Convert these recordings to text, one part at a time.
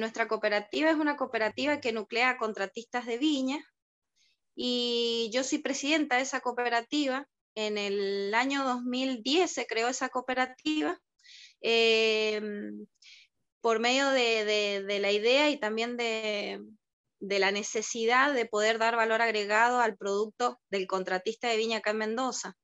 nuestra cooperativa es una cooperativa que nuclea contratistas de viña y yo soy presidenta de esa cooperativa. En el año 2010 se creó esa cooperativa em, por medio de, la idea y también de, de, la necesidad de poder dar valor agregado al producto del contratista de viña acá en Mendoza.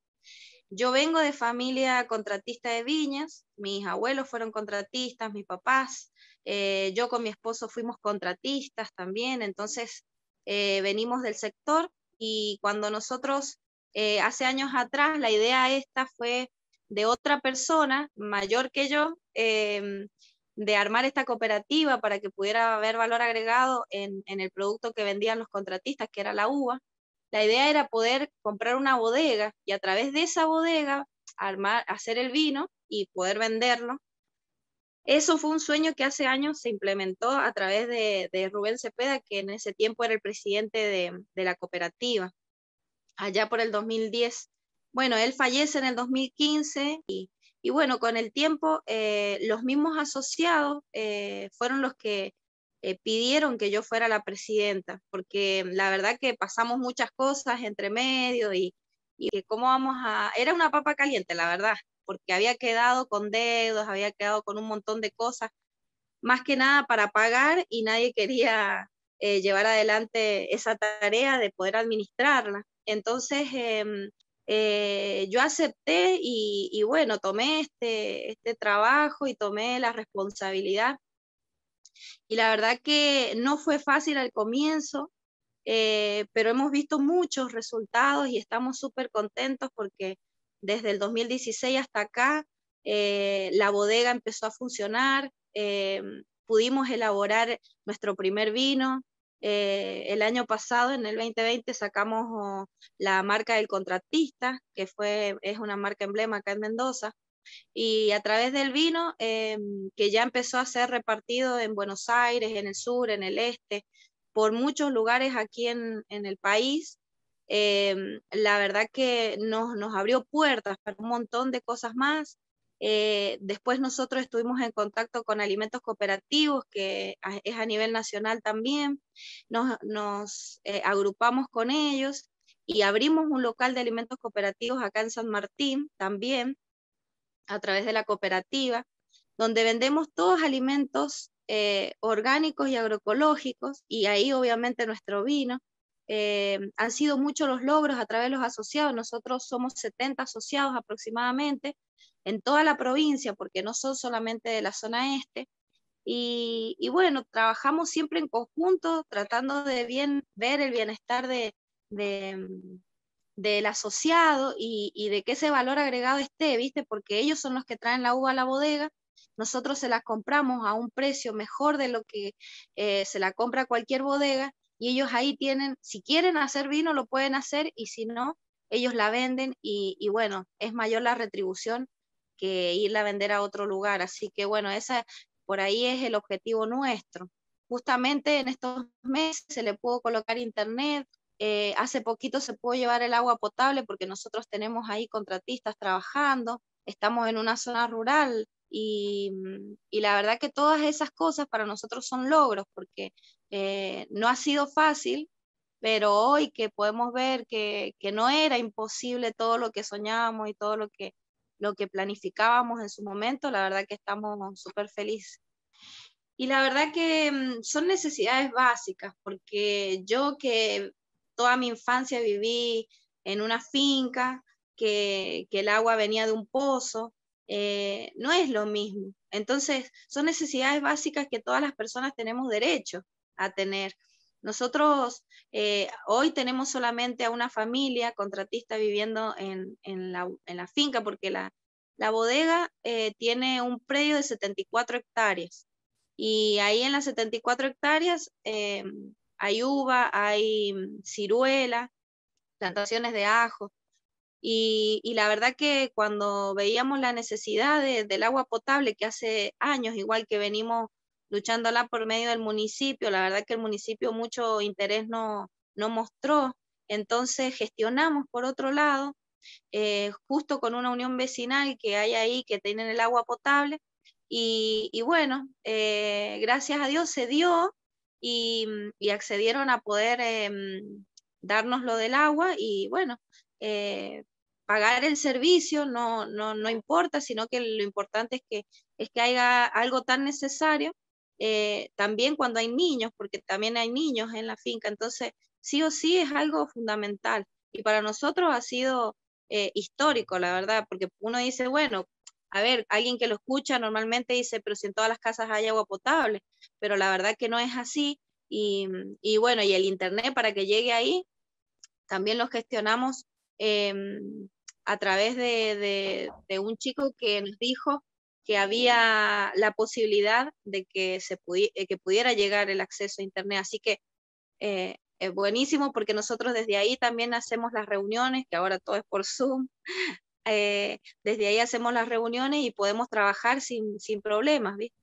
Yo vengo de familia contratista de viñas, mis abuelos fueron contratistas, mis papás, eh, yo con mi esposo fuimos contratistas también, entonces eh, venimos del sector y cuando nosotros, eh, hace años atrás, la idea esta fue de otra persona mayor que yo, em, de armar esta cooperativa para que pudiera haber valor agregado en el producto que vendían los contratistas, que era la uva la idea era poder comprar una bodega y a través de esa bodega armar, hacer el vino y poder venderlo. Eso fue un sueño que hace años se implementó a través de, Rubén Cepeda, que en ese tiempo era el presidente de, la cooperativa, allá por el 2010. Bueno, él fallece en el 2015 y y bueno, con el tiempo, eh, los mismos asociados eh, fueron los que eh, pidieron que yo fuera la presidenta, porque la verdad que pasamos muchas cosas entre medio y, y cómo vamos a... Era una papa caliente, la verdad, porque había quedado con dedos había quedado con un montón de cosas, más que nada para pagar y nadie quería eh, llevar adelante esa tarea de poder administrarla. Entonces, em, eh, yo acepté y, bueno, tomé este, este trabajo y tomé la responsabilidad y la verdad que no fue fácil al comienzo, eh, pero hemos visto muchos resultados y estamos súper contentos porque desde el 2016 hasta acá eh, la bodega empezó a funcionar, eh, pudimos elaborar nuestro primer vino. el año pasado, en el 2020, sacamos oh, la marca del contratista, que fue, es una marca emblema acá en Mendoza y a través del vino, em, que ya empezó a ser repartido en Buenos Aires, en el sur, en el este, por muchos lugares aquí en, el país, em, la verdad que nos, abrió puertas para un montón de cosas más. Eh, después nosotros estuvimos en contacto con alimentos cooperativos, que es a nivel nacional también. Nos, eh, agrupamos con ellos y abrimos un local de alimentos cooperativos acá en San Martín también a través de la cooperativa, donde vendemos todos alimentos eh, orgánicos y agroecológicos, y ahí obviamente nuestro vino. Eh, han sido muchos los logros a través de los asociados. Nosotros somos 70 asociados aproximadamente en toda la provincia, porque no son solamente de la zona este. Y, bueno, trabajamos siempre en conjunto, tratando de bien, ver el bienestar de, del asociado y, de que ese valor agregado esté, ¿viste? Porque ellos son los que traen la uva a la bodega, nosotros se la compramos a un precio mejor de lo que eh, se la compra cualquier bodega y ellos ahí tienen, si quieren hacer vino lo pueden hacer y si no, ellos la venden y, bueno, es mayor la retribución que irla a vender a otro lugar. Así que bueno, esa por ahí es el objetivo nuestro. Justamente en estos meses se le pudo colocar internet, eh, hace poquito se pudo llevar el agua potable porque nosotros tenemos ahí contratistas trabajando, estamos en una zona rural y, mm, la verdad que todas esas cosas para nosotros son logros porque eh, no ha sido fácil, pero hoy que podemos ver que, no era imposible todo lo que soñábamos y todo lo que, lo que planificábamos en su momento, la verdad que estamos súper felices. Y la verdad que mm, son necesidades básicas, porque yo que toda mi infancia viví en una finca, que, el agua venía de un pozo, eh, no es lo mismo. Entonces, son necesidades básicas que todas las personas tenemos derecho a tener. Nosotros eh, hoy tenemos solamente a una familia contratista viviendo en, la, finca, porque la, bodega eh, tiene un predio de 74 hectáreas. Y ahí en las 74 hectáreas hay uva, hay mm, ciruela, plantaciones de ajo. Y, la verdad que cuando veíamos la necesidad del agua potable, que hace años igual que venimos luchándola por medio del municipio, la verdad que el municipio mucho interés no, no mostró, entonces gestionamos por otro lado, eh, justo con una unión vecinal que hay ahí que tienen el agua potable, y, bueno, eh, gracias a Dios se dio Mm, y, accedieron a poder em, darnos lo del agua y bueno, eh, pagar el servicio no, no, importa, sino que lo importante es que, es que haya algo tan necesario. Eh, también cuando hay niños, porque también hay niños en la finca, entonces sí o sí es algo fundamental y para nosotros ha sido eh, histórico, la verdad, porque uno dice, bueno, a ver, alguien que lo escucha normalmente dice, pero si en todas las casas hay agua potable, pero la verdad que no es así. Y, mm, bueno, y el Internet para que llegue ahí, también lo gestionamos em, a través de, un chico que nos dijo que había la posibilidad de que, se eh, que pudiera llegar el acceso a Internet. Así que eh, es buenísimo porque nosotros desde ahí también hacemos las reuniones, que ahora todo es por Zoom, eh, desde ahí hacemos las reuniones y podemos trabajar sin, sin problemas, ¿viste?